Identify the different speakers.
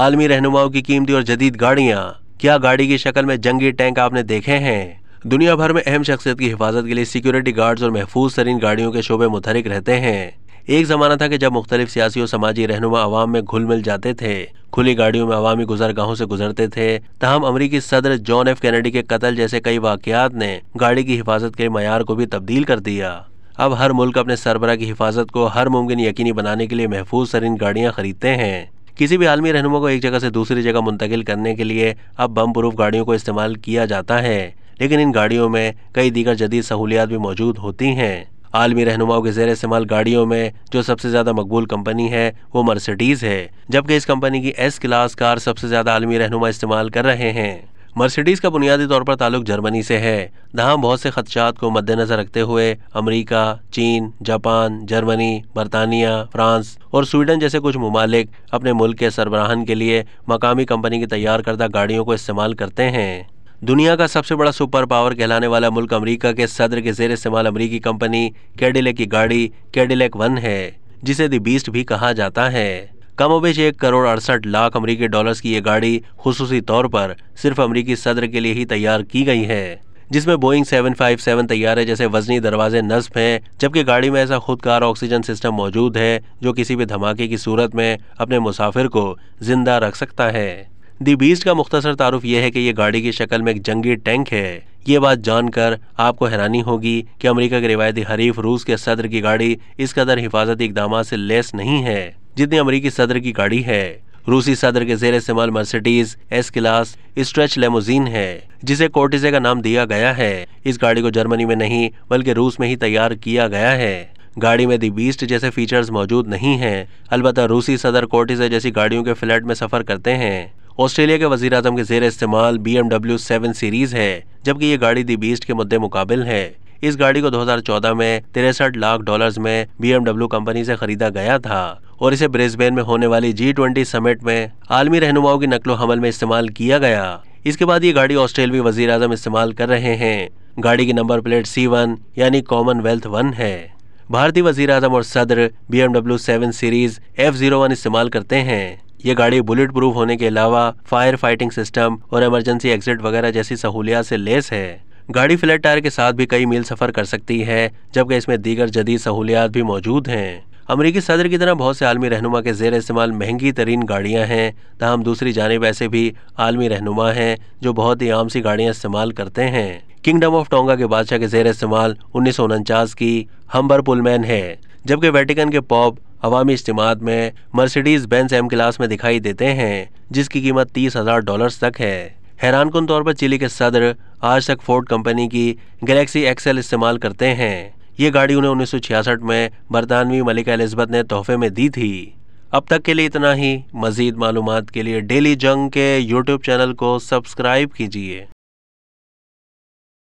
Speaker 1: आलमी रहनुमाओं की कीमती और जदीद गाड़ियाँ क्या गाड़ी की शक्ल में जंगी टैंक आपने देखे हैं दुनिया भर में अहम शख्सियत की हिफाजत के लिए सिक्योरिटी गार्ड्स और महफूज तरीन गाड़ियों के शोबे मुतहरक रहते हैं एक जमाना था कि जब मुख्तलिफ सियासी और समाजी रहनुमा आवाम में घुल मिल जाते थे खुली गाड़ियों में अवामी गुजरगाहों से गुजरते थे तहम अमरीकी सदर जॉन एफ कैनेडी के कत्ल जैसे कई वाकियात ने गाड़ी की हिफाजत के मैार को भी तब्दील कर दिया अब हर मुल्क अपने सरबरा की हिफाजत को हर मुमकिन यकीनी बनाने के लिए महफूज तरीन गाड़ियाँ खरीदते हैं किसी भी आलमी रहनुमा को एक जगह से दूसरी जगह मुंतकिल करने के लिए अब बम प्रूफ गाड़ियों को इस्तेमाल किया जाता है लेकिन इन गाड़ियों में कई दीगर जदीद सहूलियात भी मौजूद होती हैं आलमी रहनुमाओं के जेर इस्तेमाल गाड़ियों में जो सबसे ज़्यादा मकबूल कंपनी है वो मर्सिडीज़ है जबकि इस कंपनी की एस क्लास कार सबसे ज़्यादा आलमी रहनुमा इस्तेमाल कर रहे हैं मर्सिडीज का बुनियादी तौर पर ताल्लुक जर्मनी से है जहां बहुत से खदशात को मद्देनजर रखते हुए अमरीका चीन जापान जर्मनी बरतानिया फ्रांस और स्वीडन जैसे कुछ ममालिक अपने मुल्क के सरबराहन के लिए मकामी कंपनी की तैयार करदा गाड़ियों को इस्तेमाल करते हैं दुनिया का सबसे बड़ा सुपर पावर कहलाने वाला मुल्क अमेरिका के सदर के जेर इस्तेमाल अमरीकी कंपनी कैडिलेक की गाड़ी कैडिलेक वन है जिसे दी बीस्ट भी कहा जाता है कमोबेश एक करोड़ अड़सठ लाख अमरीकी डॉलर्स की ये गाड़ी खसूसी तौर पर सिर्फ अमरीकी सदर के लिए ही तैयार की गई है जिसमें बोइंग 757 तैयारे जैसे वजनी दरवाजे नस्ब हैं जबकि गाड़ी में ऐसा खुदकार ऑक्सीजन सिस्टम मौजूद है जो किसी भी धमाके की सूरत में अपने मुसाफिर को जिंदा रख सकता है दी बीस्ट का मुख्तर तारुफ यह है कि यह गाड़ी की शक्ल में एक जंगी टैंक है ये बात जानकर आपको हैरानी होगी कि अमेरिका के रिवायती हरीफ रूस के सदर की गाड़ी इस कदर हिफाजती इकदाम से लेस नहीं है जितनी अमरीकी सदर की गाड़ी है रूसी सदर के जेर इस्तेमाल Mercedes S class stretch limousine है जिसे कोर्टिजे का नाम दिया गया है इस गाड़ी को जर्मनी में नहीं बल्कि रूस में ही तैयार किया गया है गाड़ी में दी बीस्ट जैसे फीचर्स मौजूद नहीं हैं अलबत् रूसी सदर कोर्टिजे जैसी गाड़ियों के फ्लैट में सफर करते हैं ऑस्ट्रेलिया के वजीर अजम के जेर इस्तेमाल बी एमडब्ल्यू सेवन सीरीज है जबकि ये गाड़ी दी बीस्ट के मुद्दे मुकाबल है इस गाड़ी को 2014 में तिरसठ लाख डॉलर्स में बीएमडब्ल्यू कंपनी से खरीदा गया था और इसे ब्रिस्बेन में होने वाली जी ट्वेंटी समिट में आलमी रहनुमाओं की नकलो हमल में इस्तेमाल किया गया इसके बाद ये गाड़ी ऑस्ट्रेलवी वजीर अजम इस्तेमाल कर रहे हैं गाड़ी की नंबर प्लेट सी वन यानी कॉमनवेल्थ वन है भारतीय वजीर अजम और सदर B M W seven series F zero one इस्तेमाल करते हैं ये गाड़ी बुलेट प्रूफ होने के अलावा फायर फाइटिंग सिस्टम और इमरजेंसी एग्जिट वगैरह जैसी सहूलियात से लेस है गाड़ी फ्लैट टायर के साथ भी कई मील सफर कर सकती है जबकि इसमें दीगर जदीद सहूलियात भी मौजूद हैं अमरीकी सदर की तरह बहुत से आलमी रहनुमा के जेर इस्तेमाल महंगी तरीन गाड़ियाँ हैं तहम दूसरी जानब ऐसे भी आलमी रहनुमा हैं जो बहुत ही आम सी गाड़ियाँ इस्तेमाल करते हैं किंगडम ऑफ टोंगा के बादशाह के जेर इस्तेमाल उन्नीस सौ उनचास की हम्बर पुलमैन है जबकि वेटिकन के पॉप अवामी इज्तम में मर्सिडीज बेंस एम क्लास में दिखाई देते हैं जिसकी कीमत तीस हज़ार डॉलर तक है हैरान कन तौर पर चिली के सदर आज तक फोर्ड कंपनी की गैलेक्सी एक्सेल इस्तेमाल करते हैं ये गाड़ी उन्हें उन्नीस में बरतानवी मलिका एलिजबत ने तोहफे में दी थी अब तक के लिए इतना ही मज़ीद मालूम के लिए डेली जंग के यूट्यूब चैनल को सब्सक्राइब कीजिए